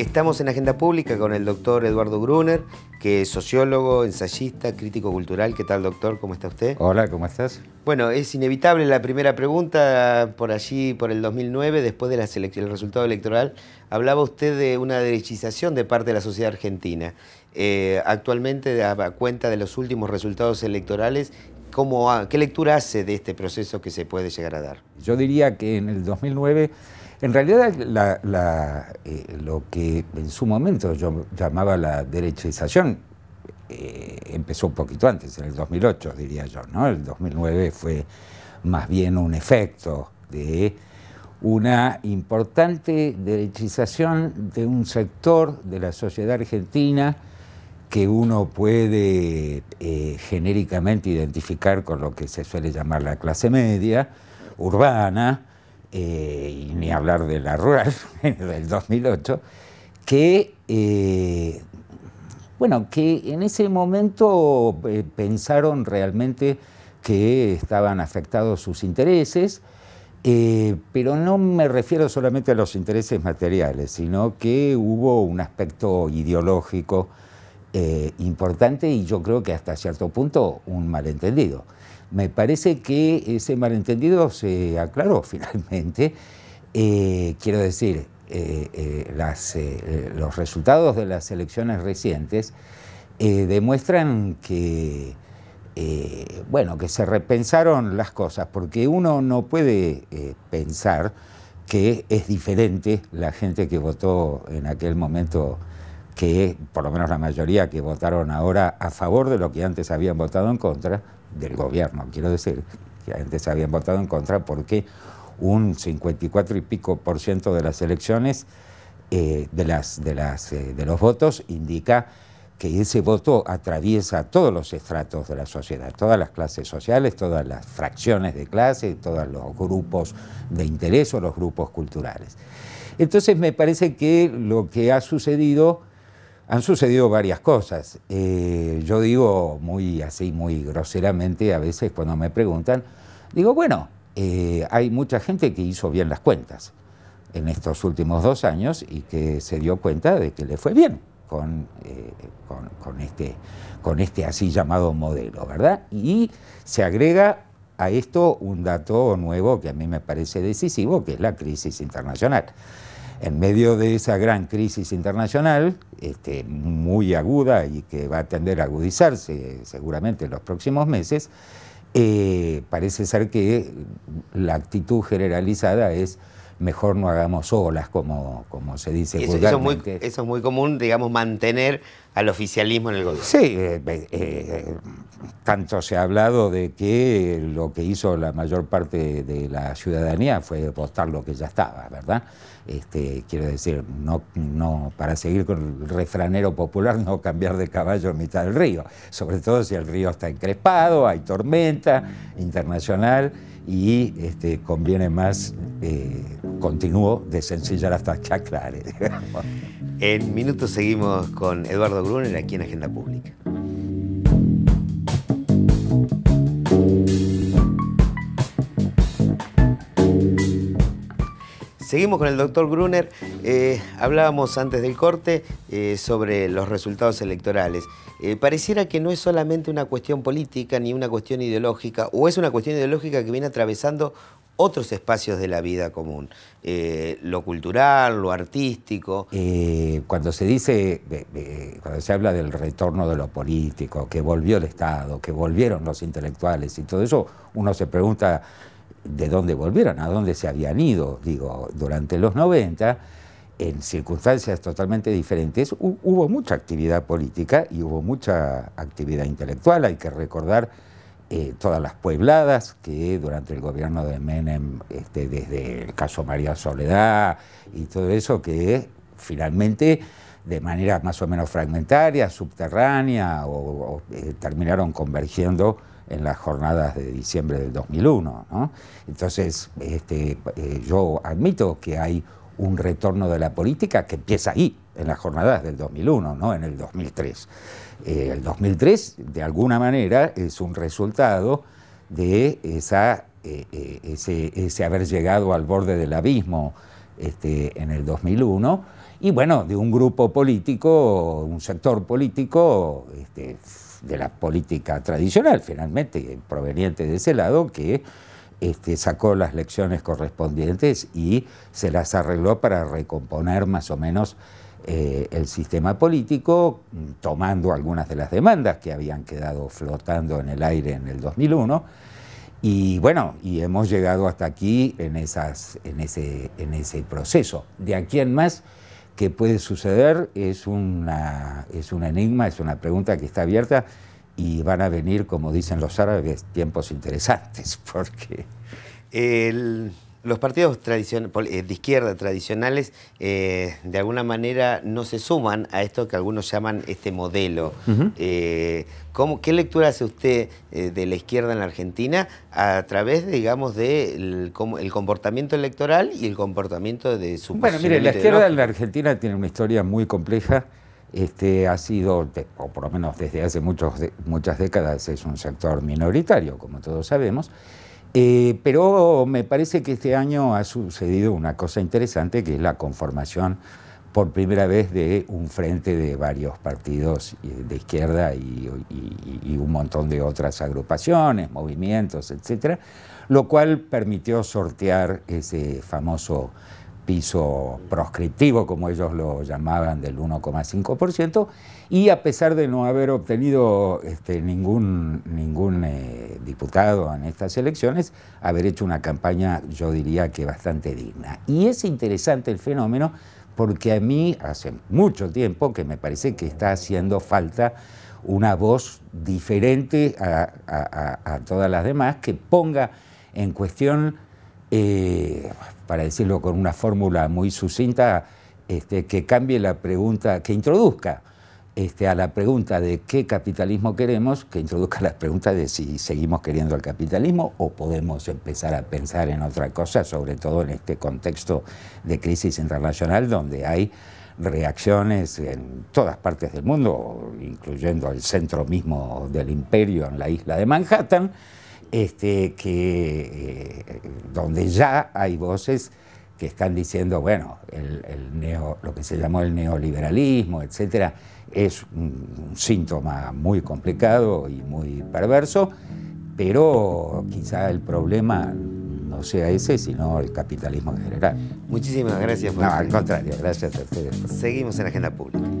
Estamos en Agenda Pública con el doctor Eduardo Gruner, que es sociólogo, ensayista, crítico cultural. ¿Qué tal, doctor? ¿Cómo está usted? Hola, ¿cómo estás? Bueno, es inevitable la primera pregunta por allí, por el 2009, después del resultado electoral. Hablaba usted de una derechización de parte de la sociedad argentina. Eh, actualmente, a cuenta de los últimos resultados electorales, ¿Qué lectura hace de este proceso que se puede llegar a dar? Yo diría que en el 2009, en realidad eh, lo que en su momento yo llamaba la derechización eh, empezó un poquito antes, en el 2008 diría yo, ¿no? El 2009 fue más bien un efecto de una importante derechización de un sector de la sociedad argentina que uno puede eh, genéricamente identificar con lo que se suele llamar la clase media, urbana, eh, y ni hablar de la rural del 2008, que, eh, bueno, que en ese momento pensaron realmente que estaban afectados sus intereses, pero no me refiero solamente a los intereses materiales, sino que hubo un aspecto ideológico eh, importante y yo creo que hasta cierto punto un malentendido. Me parece que ese malentendido se aclaró finalmente. Eh, quiero decir, eh, los resultados de las elecciones recientes demuestran que, bueno, que se repensaron las cosas, porque uno no puede pensar que es diferente la gente que votó en aquel momento que por lo menos la mayoría que votaron ahora a favor de lo que antes habían votado en contra, del gobierno, quiero decir, que antes habían votado en contra porque un 54 y pico por ciento de las elecciones, eh, de, las, eh, de los votos, indica que ese voto atraviesa todos los estratos de la sociedad, todas las clases sociales, todas las fracciones de clase, todos los grupos de interés o los grupos culturales. Entonces me parece que lo que ha sucedido han sucedido varias cosas. Eh, yo digo muy así, muy groseramente a veces cuando me preguntan, digo, bueno, eh, hay mucha gente que hizo bien las cuentas en estos últimos dos años y que se dio cuenta de que le fue bien eh, con, con, este, con este así llamado modelo, ¿verdad? Y se agrega a esto un dato nuevo que a mí me parece decisivo, que es la crisis internacional. En medio de esa gran crisis internacional, este, muy aguda y que va a tender a agudizarse seguramente en los próximos meses, eh, parece ser que la actitud generalizada es mejor no hagamos olas, como, como se dice Eso, eso es muy común, digamos, mantener al oficialismo en el gobierno. Sí, eh, eh, eh, tanto se ha hablado de que lo que hizo la mayor parte de la ciudadanía fue apostar lo que ya estaba, ¿verdad? Este, quiero decir, no, no, para seguir con el refranero popular, no cambiar de caballo en mitad del río, sobre todo si el río está encrespado, hay tormenta internacional y este, conviene más, eh, continúo, de sencillar hasta que en minutos seguimos con Eduardo Gruner aquí en Agenda Pública. Seguimos con el doctor Gruner. Eh, hablábamos antes del corte eh, sobre los resultados electorales. Eh, pareciera que no es solamente una cuestión política ni una cuestión ideológica, o es una cuestión ideológica que viene atravesando otros espacios de la vida común, eh, lo cultural, lo artístico. Eh, cuando se dice, cuando se habla del retorno de lo político, que volvió el Estado, que volvieron los intelectuales y todo eso, uno se pregunta de dónde volvieron, a dónde se habían ido. Digo, durante los 90, en circunstancias totalmente diferentes, hubo mucha actividad política y hubo mucha actividad intelectual, hay que recordar eh, todas las puebladas que durante el gobierno de Menem, este, desde el caso María Soledad y todo eso, que finalmente de manera más o menos fragmentaria, subterránea, eh, terminaron convergiendo en las jornadas de diciembre del 2001. Entonces, este, eh, yo admito que hay un retorno de la política que empieza ahí, en las jornadas del 2001, no en el 2003. Eh, el 2003, de alguna manera, es un resultado de eh, eh, ese, haber llegado al borde del abismo este, en el 2001 y, bueno, de un grupo político, un sector político este, de la política tradicional, finalmente, proveniente de ese lado, que este, sacó las lecciones correspondientes y se las arregló para recomponer más o menos eh, el sistema político, tomando algunas de las demandas que habían quedado flotando en el aire en el 2001. Y bueno, y hemos llegado hasta aquí en, esas, en, ese, en ese proceso. De aquí en más, ¿qué puede suceder? Es, una, es un enigma, es una pregunta que está abierta y van a venir, como dicen los árabes, tiempos interesantes, porque... El los partidos eh, de izquierda tradicionales eh, de alguna manera no se suman a esto que algunos llaman este modelo. Eh, ¿Qué lectura hace usted de la izquierda en la Argentina a través, digamos, del comportamiento electoral y el comportamiento de su Bueno, mire, la izquierda en la Argentina tiene una historia muy compleja. Este, ha sido, o por lo menos desde hace muchos, muchas décadas, es un sector minoritario, como todos sabemos. Eh, pero me parece que este año ha sucedido una cosa interesante, que es la conformación por primera vez de un frente de varios partidos eh, de izquierda y, y un montón de otras agrupaciones, movimientos, etcétera, lo cual permitió sortear ese famoso piso proscriptivo, como ellos lo llamaban, del 1,5%, y a pesar de no haber obtenido este, ningún, ningún eh, diputado en estas elecciones, haber hecho una campaña, yo diría que bastante digna. Y es interesante el fenómeno porque a mí hace mucho tiempo que me parece que está haciendo falta una voz diferente a, a todas las demás que ponga en cuestión eh, para decirlo con una fórmula muy sucinta, este, que cambie la pregunta, que introduzca este, a la pregunta de qué capitalismo queremos, que introduzca la pregunta de si seguimos queriendo el capitalismo o podemos empezar a pensar en otra cosa, sobre todo en este contexto de crisis internacional donde hay reacciones en todas partes del mundo, incluyendo el centro mismo del imperio en la isla de Manhattan, este, que, eh, donde ya hay voces que están diciendo, bueno, el, neo, lo que se llamó el neoliberalismo, etcétera, es un, síntoma muy complicado y muy perverso, pero quizá el problema no sea ese, sino el capitalismo en general. Muchísimas gracias. Por no, este al contrario, gracias a ustedes. Seguimos en Agenda Pública.